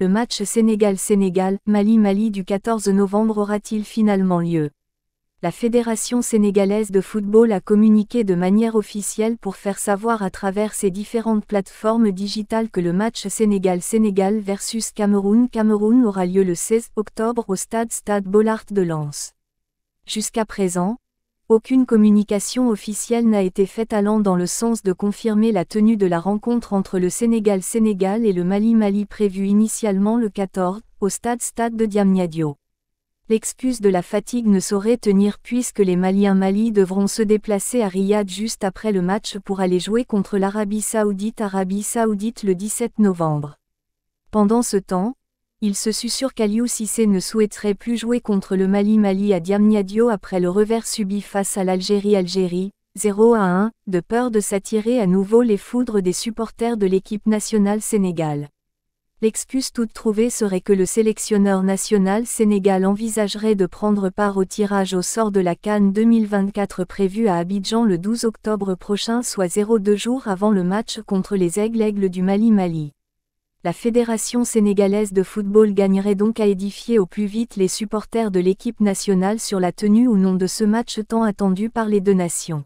Le match Sénégal-Sénégal, Mali-Mali du 14 novembre aura-t-il finalement lieu La Fédération sénégalaise de football a communiqué de manière officielle pour faire savoir à travers ses différentes plateformes digitales que le match Sénégal-Sénégal versus Cameroun-Cameroun aura lieu le 16 octobre au stade Stade Bollard de Lens. Jusqu'à présent, aucune communication officielle n'a été faite allant dans le sens de confirmer la tenue de la rencontre entre le Sénégal-Sénégal et le Mali-Mali prévue initialement le 14, au stade-stade de Diamniadio. L'excuse de la fatigue ne saurait tenir puisque les Maliens Mali devront se déplacer à Riyad juste après le match pour aller jouer contre l'Arabie Saoudite Arabie Saoudite le 17 novembre. Pendant ce temps, il se susurre qu'Aliou Sissé ne souhaiterait plus jouer contre le Mali-Mali à Diamniadio après le revers subi face à l'Algérie-Algérie, 0 à 1, de peur de s'attirer à nouveau les foudres des supporters de l'équipe nationale Sénégal. L'excuse toute trouvée serait que le sélectionneur national Sénégal envisagerait de prendre part au tirage au sort de la Cannes 2024 prévu à Abidjan le 12 octobre prochain soit 0,2 jours avant le match contre les Aigles-Aigles du Mali-Mali. La Fédération sénégalaise de football gagnerait donc à édifier au plus vite les supporters de l'équipe nationale sur la tenue ou non de ce match tant attendu par les deux nations.